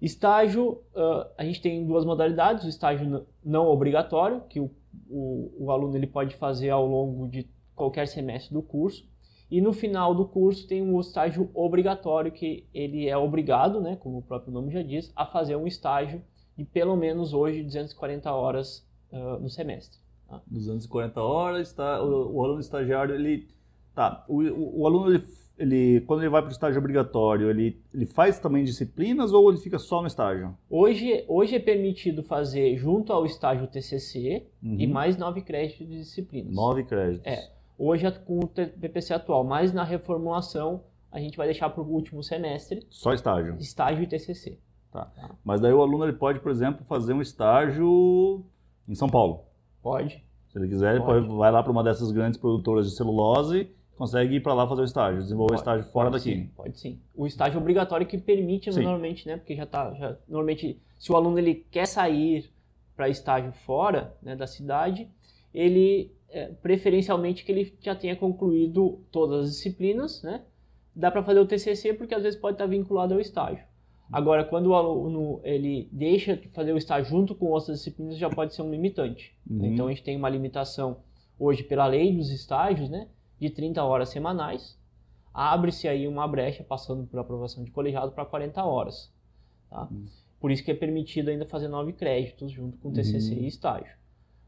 Estágio, uh, a gente tem duas modalidades, o estágio não obrigatório, que o, o, o aluno ele pode fazer ao longo de qualquer semestre do curso, e no final do curso tem um estágio obrigatório, que ele é obrigado, né, como o próprio nome já diz, a fazer um estágio de pelo menos hoje 240 horas uh, no semestre. Tá? 240 horas, está o, o aluno estagiário ele Tá, o, o, o aluno, ele, ele, quando ele vai para o estágio obrigatório, ele, ele faz também disciplinas ou ele fica só no estágio? Hoje, hoje é permitido fazer junto ao estágio TCC uhum. e mais nove créditos de disciplinas. Nove créditos. É. Hoje é com o PPC atual, mas na reformulação a gente vai deixar para o último semestre. Só estágio? Estágio e TCC. Tá. tá. Mas daí o aluno ele pode, por exemplo, fazer um estágio em São Paulo? Pode. Se ele quiser, pode. Ele vai lá para uma dessas grandes produtoras de celulose consegue ir para lá fazer o estágio, desenvolver o estágio fora daqui. Sim, pode sim. O estágio obrigatório que permite sim. normalmente, né? Porque já tá, já, normalmente se o aluno ele quer sair para estágio fora né, da cidade, ele é, preferencialmente que ele já tenha concluído todas as disciplinas, né? Dá para fazer o TCC porque às vezes pode estar tá vinculado ao estágio. Agora, quando o aluno ele deixa de fazer o estágio junto com outras disciplinas, já pode ser um limitante. Uhum. Então a gente tem uma limitação hoje pela lei dos estágios, né? de 30 horas semanais, abre-se aí uma brecha passando por aprovação de colegiado para 40 horas. Tá? Uhum. Por isso que é permitido ainda fazer nove créditos junto com TCC uhum. e estágio.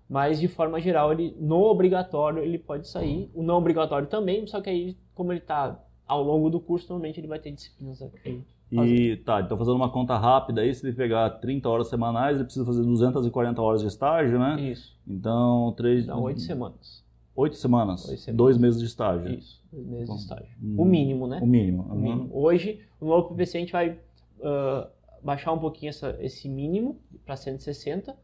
Mas de forma geral, ele no obrigatório ele pode sair, uhum. o não obrigatório também, só que aí como ele está ao longo do curso, normalmente ele vai ter disciplinas aqui. E tá, então fazendo uma conta rápida aí, se ele pegar 30 horas semanais, ele precisa fazer 240 horas de estágio, né? Isso. Então, 3 Dá 8 semanas. Oito semanas, Oito semanas. Dois meses de estágio. Isso, dois meses então, de estágio. Hum, o mínimo, né? O mínimo. O mínimo. Hoje, no novo PPC, a gente vai uh, baixar um pouquinho essa, esse mínimo para 160,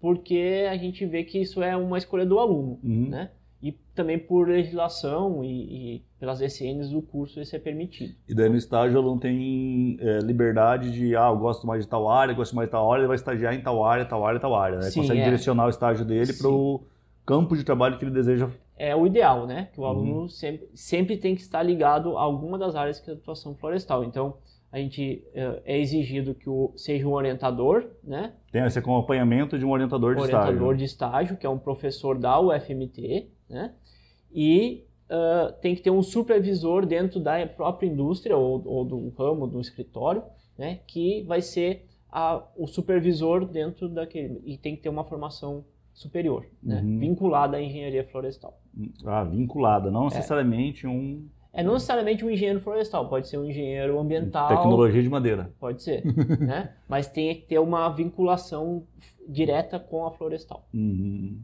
porque a gente vê que isso é uma escolha do aluno, uhum. né? E também por legislação e, e, pelas DCNs do curso isso é permitido. E daí no estágio o aluno tem é, liberdade de, ah, eu gosto mais de tal área, gosto mais de tal área, ele vai estagiar em tal área, tal área, tal área. Né? Sim, Consegue é. direcionar o estágio dele para o campo de trabalho que ele deseja. É o ideal, né? Que o uhum. aluno sempre, sempre tem que estar ligado a alguma das áreas que é atuação florestal. Então, a gente eh, é exigido que o, seja um orientador, né? Tem esse acompanhamento é de um orientador de orientador estágio. Orientador de estágio, que é um professor da UFMT, né? E uh, tem que ter um supervisor dentro da própria indústria ou, ou do ramo, do escritório, né? Que vai ser a, o supervisor dentro daquele. E tem que ter uma formação superior, né? uhum. vinculada à engenharia florestal. Hum, ah, vinculada, não é. necessariamente um. É não necessariamente um engenheiro florestal, pode ser um engenheiro ambiental. Tecnologia de madeira. Pode ser, né? Mas tem que ter uma vinculação direta com a florestal. Uhum.